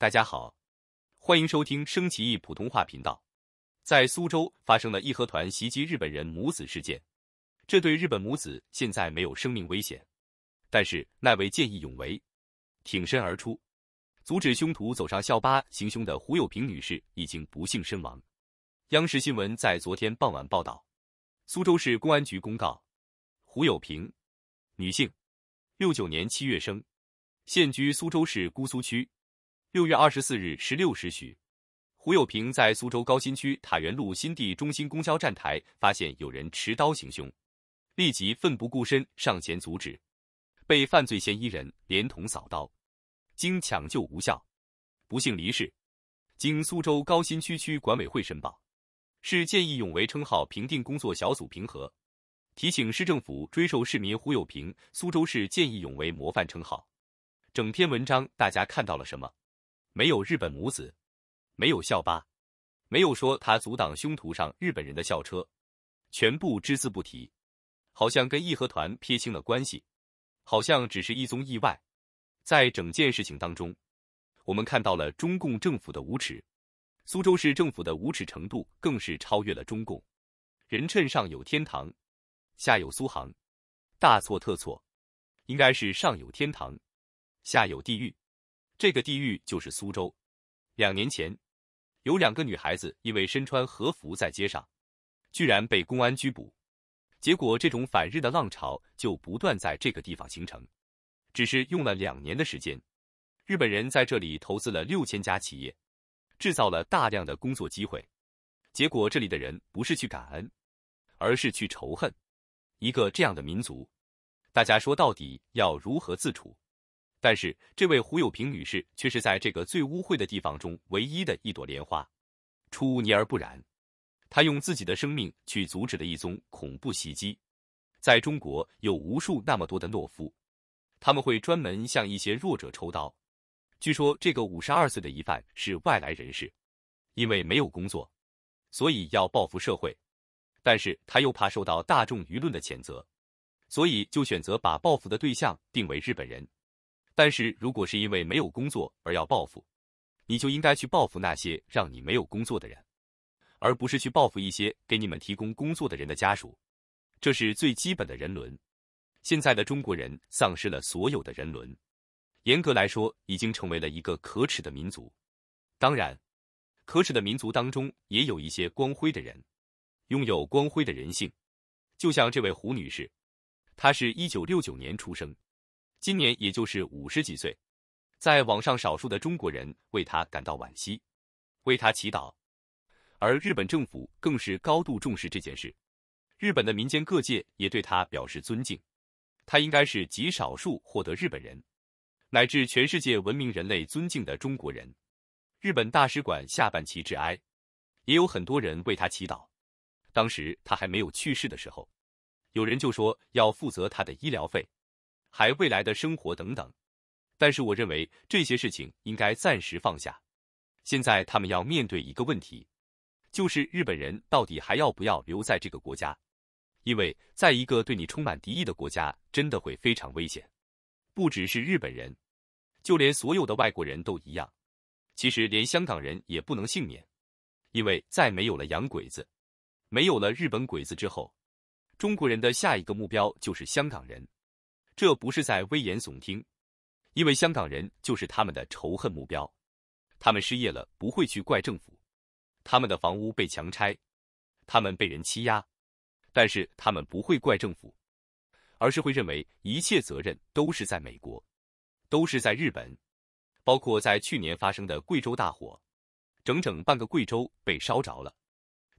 大家好，欢迎收听升旗义普通话频道。在苏州发生了义和团袭击日本人母子事件，这对日本母子现在没有生命危险，但是那位见义勇为、挺身而出，阻止凶徒走上校巴行凶的胡友平女士已经不幸身亡。央视新闻在昨天傍晚报道，苏州市公安局公告，胡友平，女性，六九年七月生，现居苏州市姑苏区。六月二十四日十六时许，胡有平在苏州高新区塔园路新地中心公交站台发现有人持刀行凶，立即奋不顾身上前阻止，被犯罪嫌疑人连捅扫刀，经抢救无效，不幸离世。经苏州高新区区管委会申报，市见义勇为称号评定工作小组评核，提请市政府追授市民胡有平苏州市见义勇为模范称号。整篇文章大家看到了什么？没有日本母子，没有校巴，没有说他阻挡凶徒上日本人的校车，全部只字不提，好像跟义和团撇清了关系，好像只是一宗意外。在整件事情当中，我们看到了中共政府的无耻，苏州市政府的无耻程度更是超越了中共。人称上有天堂，下有苏杭，大错特错，应该是上有天堂，下有地狱。这个地域就是苏州。两年前，有两个女孩子因为身穿和服在街上，居然被公安拘捕。结果，这种反日的浪潮就不断在这个地方形成。只是用了两年的时间，日本人在这里投资了六千家企业，制造了大量的工作机会。结果，这里的人不是去感恩，而是去仇恨。一个这样的民族，大家说到底要如何自处？但是，这位胡有平女士却是在这个最污秽的地方中唯一的一朵莲花，出污泥而不染。她用自己的生命去阻止了一宗恐怖袭击。在中国，有无数那么多的懦夫，他们会专门向一些弱者抽刀。据说，这个五十二岁的疑犯是外来人士，因为没有工作，所以要报复社会。但是，他又怕受到大众舆论的谴责，所以就选择把报复的对象定为日本人。但是如果是因为没有工作而要报复，你就应该去报复那些让你没有工作的人，而不是去报复一些给你们提供工作的人的家属。这是最基本的人伦。现在的中国人丧失了所有的人伦，严格来说，已经成为了一个可耻的民族。当然，可耻的民族当中也有一些光辉的人，拥有光辉的人性。就像这位胡女士，她是一九六九年出生。今年也就是五十几岁，在网上，少数的中国人为他感到惋惜，为他祈祷，而日本政府更是高度重视这件事。日本的民间各界也对他表示尊敬，他应该是极少数获得日本人乃至全世界文明人类尊敬的中国人。日本大使馆下半旗致哀，也有很多人为他祈祷。当时他还没有去世的时候，有人就说要负责他的医疗费。还未来的生活等等，但是我认为这些事情应该暂时放下。现在他们要面对一个问题，就是日本人到底还要不要留在这个国家？因为在一个对你充满敌意的国家，真的会非常危险。不只是日本人，就连所有的外国人都一样。其实连香港人也不能幸免，因为再没有了洋鬼子，没有了日本鬼子之后，中国人的下一个目标就是香港人。这不是在危言耸听，因为香港人就是他们的仇恨目标。他们失业了不会去怪政府，他们的房屋被强拆，他们被人欺压，但是他们不会怪政府，而是会认为一切责任都是在美国，都是在日本，包括在去年发生的贵州大火，整整半个贵州被烧着了，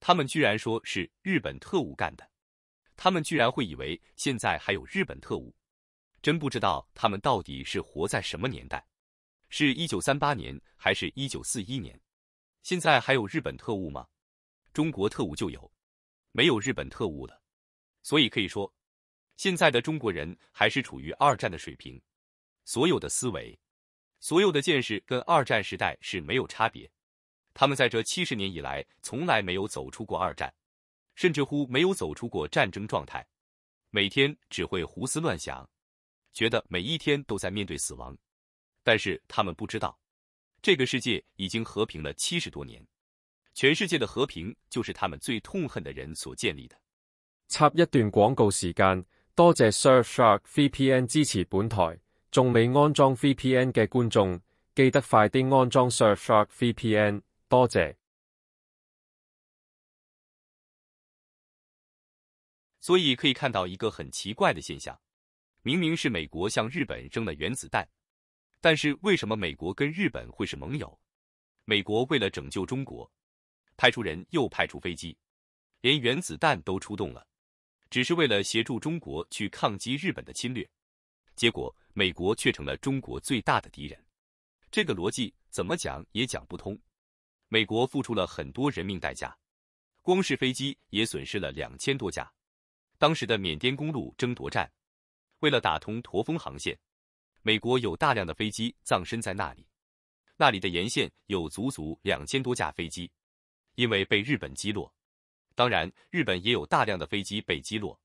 他们居然说是日本特务干的，他们居然会以为现在还有日本特务。真不知道他们到底是活在什么年代，是一九三八年还是一九四一年？现在还有日本特务吗？中国特务就有，没有日本特务了。所以可以说，现在的中国人还是处于二战的水平，所有的思维、所有的见识跟二战时代是没有差别。他们在这七十年以来从来没有走出过二战，甚至乎没有走出过战争状态，每天只会胡思乱想。觉得每一天都在面对死亡，但是他们不知道，这个世界已经和平了七十多年，全世界的和平就是他们最痛恨的人所建立的。插一段广告时间，多谢 Surfshark VPN 支持本台，仲未安装 VPN 嘅观众，记得快啲安装 Surfshark VPN，多谢。所以可以看到一个很奇怪的现象。明明是美国向日本扔了原子弹，但是为什么美国跟日本会是盟友？美国为了拯救中国，派出人又派出飞机，连原子弹都出动了，只是为了协助中国去抗击日本的侵略。结果美国却成了中国最大的敌人，这个逻辑怎么讲也讲不通。美国付出了很多人命代价，光是飞机也损失了两千多架。当时的缅甸公路争夺战。为了打通驼峰航线，美国有大量的飞机葬身在那里。那里的沿线有足足两千多架飞机，因为被日本击落。当然，日本也有大量的飞机被击落。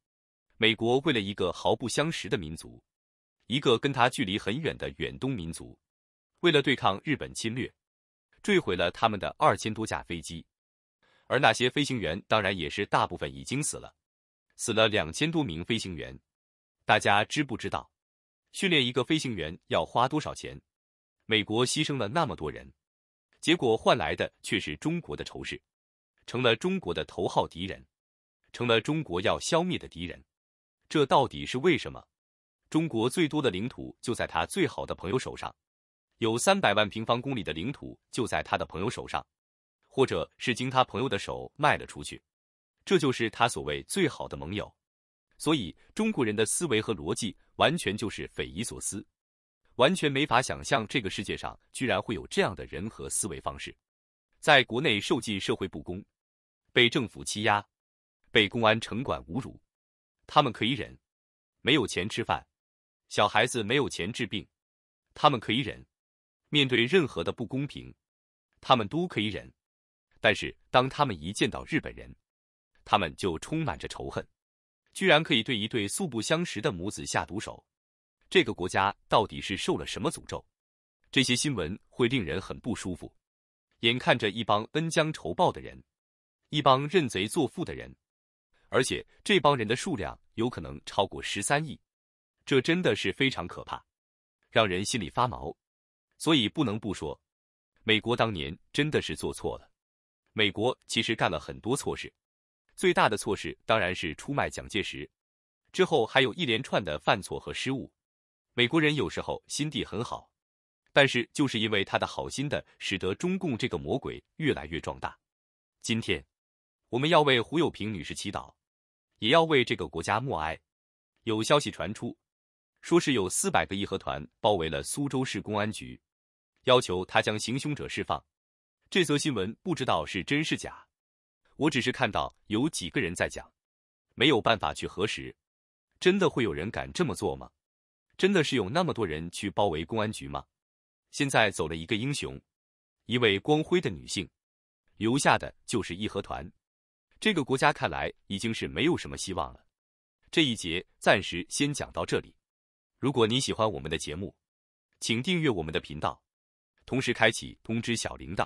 美国为了一个毫不相识的民族，一个跟他距离很远的远东民族，为了对抗日本侵略，坠毁了他们的二千多架飞机，而那些飞行员当然也是大部分已经死了，死了两千多名飞行员。大家知不知道，训练一个飞行员要花多少钱？美国牺牲了那么多人，结果换来的却是中国的仇视，成了中国的头号敌人，成了中国要消灭的敌人。这到底是为什么？中国最多的领土就在他最好的朋友手上，有三百万平方公里的领土就在他的朋友手上，或者是经他朋友的手卖了出去。这就是他所谓最好的盟友。所以，中国人的思维和逻辑完全就是匪夷所思，完全没法想象这个世界上居然会有这样的人和思维方式。在国内受尽社会不公，被政府欺压，被公安城管侮辱，他们可以忍；没有钱吃饭，小孩子没有钱治病，他们可以忍；面对任何的不公平，他们都可以忍。但是，当他们一见到日本人，他们就充满着仇恨。居然可以对一对素不相识的母子下毒手，这个国家到底是受了什么诅咒？这些新闻会令人很不舒服。眼看着一帮恩将仇报的人，一帮认贼作父的人，而且这帮人的数量有可能超过十三亿，这真的是非常可怕，让人心里发毛。所以不能不说，美国当年真的是做错了。美国其实干了很多错事。最大的错事当然是出卖蒋介石，之后还有一连串的犯错和失误。美国人有时候心地很好，但是就是因为他的好心的，使得中共这个魔鬼越来越壮大。今天我们要为胡友平女士祈祷，也要为这个国家默哀。有消息传出，说是有四百个义和团包围了苏州市公安局，要求他将行凶者释放。这则新闻不知道是真是假。我只是看到有几个人在讲，没有办法去核实，真的会有人敢这么做吗？真的是有那么多人去包围公安局吗？现在走了一个英雄，一位光辉的女性，留下的就是义和团。这个国家看来已经是没有什么希望了。这一节暂时先讲到这里。如果你喜欢我们的节目，请订阅我们的频道，同时开启通知小铃铛。